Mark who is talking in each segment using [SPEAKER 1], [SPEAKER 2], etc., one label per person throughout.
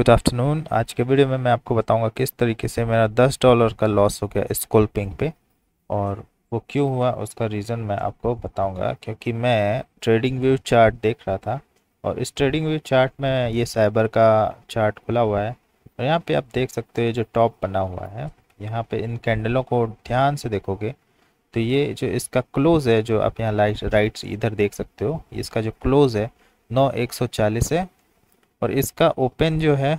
[SPEAKER 1] good afternoon आज के video में मैं आपको बताऊंगा किस तरीके से मेरा 10 डॉलर का लॉस हो गया पिंग पे और वो क्यों हुआ उसका रीज़न मैं आपको बताऊंगा क्योंकि मैं ट्रेडिंग व्यू चार्ट देख रहा था और इस ट्रेडिंग व्यू चार्ट में ये साइबर का चार्ट खुला हुआ है और यहाँ पर आप देख सकते हो ये जो टॉप बना हुआ है यहाँ पर इन कैंडलों को ध्यान से देखोगे तो ये जो इसका क्लोज़ है जो आप यहाँ लाइट राइट इधर देख सकते हो इसका जो क्लोज़ है नौ एक सौ चालीस है और इसका ओपन जो है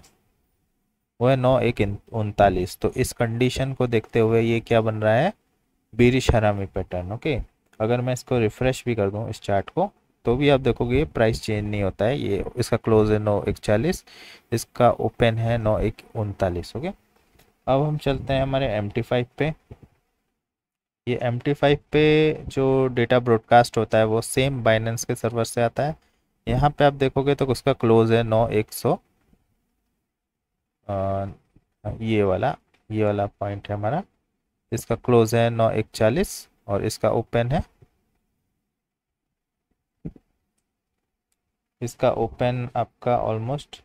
[SPEAKER 1] वो है नौ एक उनतालीस तो इस कंडीशन को देखते हुए ये क्या बन रहा है बीरिश हरामी पैटर्न ओके अगर मैं इसको रिफ्रेश भी कर दूँ इस चार्ट को तो भी आप देखोगे ये प्राइस चेंज नहीं होता है ये इसका क्लोज है नौ एक चालीस इसका ओपन है नौ एक उनतालीस ओके अब हम चलते हैं हमारे एम टी फाइव पे ये एम टी फाइव पे जो डेटा ब्रॉडकास्ट होता है वो सेम बाइनेंस के सर्वर से आता है यहाँ पे आप देखोगे तो उसका क्लोज है नौ एक सौ ये वाला ये वाला पॉइंट है हमारा इसका क्लोज है नौ एक चालीस और इसका ओपन है इसका ओपन आपका ऑलमोस्ट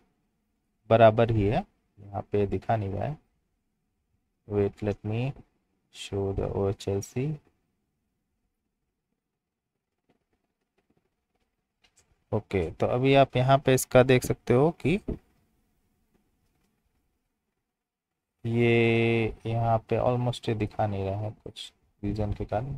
[SPEAKER 1] बराबर ही है यहाँ पे दिखा नहीं रहा है wait let me show the O H L C okay तो अभी आप यहाँ पे इसका देख सकते हो कि ये यहाँ पे ऑलमोस्ट ये दिखा नहीं रहा है कुछ रीजन के कारण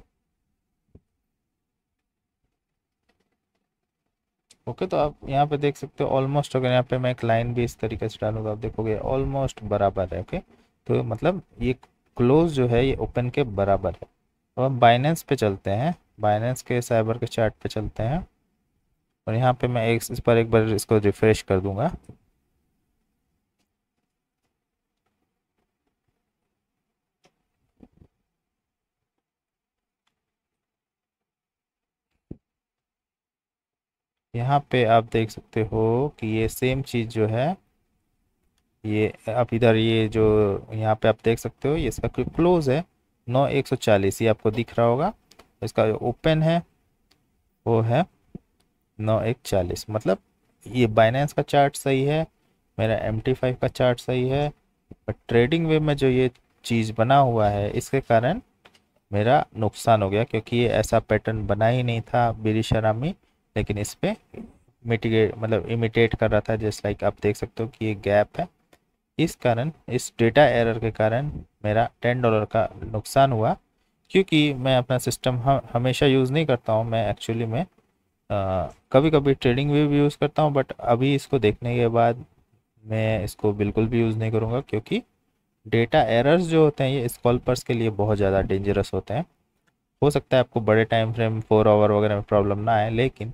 [SPEAKER 1] ओके तो आप यहाँ पे देख सकते हो ऑलमोस्ट अगर यहाँ पे मैं एक लाइन भी इस तरीके से डालूंगा आप देखोगे ऑलमोस्ट बराबर है ओके तो मतलब ये क्लोज जो है ये ओपन के बराबर है अब हम बाइनेंस पे चलते हैं बाइनेंस के साइबर के चार्ट पे चलते हैं और यहाँ पे मैं एक इस पर एक बार इसको रिफ्रेश कर दूंगा यहाँ पे आप देख सकते हो कि ये सेम चीज़ जो है ये आप इधर ये जो यहाँ पे आप देख सकते हो ये इसका क्लोज है नौ एक सौ चालीस ये आपको दिख रहा होगा इसका ओपन है वो है नौ एक चालीस मतलब ये बाइनेंस का चार्ट सही है मेरा एम टी फाइव का चार्ट सही है पर ट्रेडिंग वे में जो ये चीज़ बना हुआ है इसके कारण मेरा नुकसान हो गया क्योंकि ये ऐसा पैटर्न बना ही नहीं था बिरी शरामी लेकिन इस पर मिटिगेट मतलब इमिटेट कर रहा था जस्ट लाइक आप देख सकते हो कि ये गैप है इस कारण इस डेटा एरर के कारण मेरा टेन डॉलर का नुकसान हुआ क्योंकि मैं अपना सिस्टम हमेशा यूज़ नहीं करता हूँ मैं एक्चुअली में कभी कभी ट्रेडिंग व्यू भी यूज़ करता हूँ बट अभी इसको देखने के बाद मैं इसको बिल्कुल भी यूज़ नहीं करूँगा क्योंकि डेटा एरर्स जो होते हैं ये स्कॉल्पर्स के लिए बहुत ज़्यादा डेंजरस होते हैं हो सकता है आपको बड़े टाइम फ्रेम फोर आवर वगैरह में प्रॉब्लम ना आए लेकिन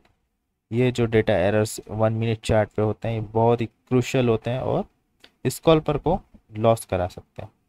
[SPEAKER 1] ये जो data errors one minute chart पे होते हैं ये बहुत ही क्रूशल होते हैं और स्कॉल्पर को लॉस करा सकते हैं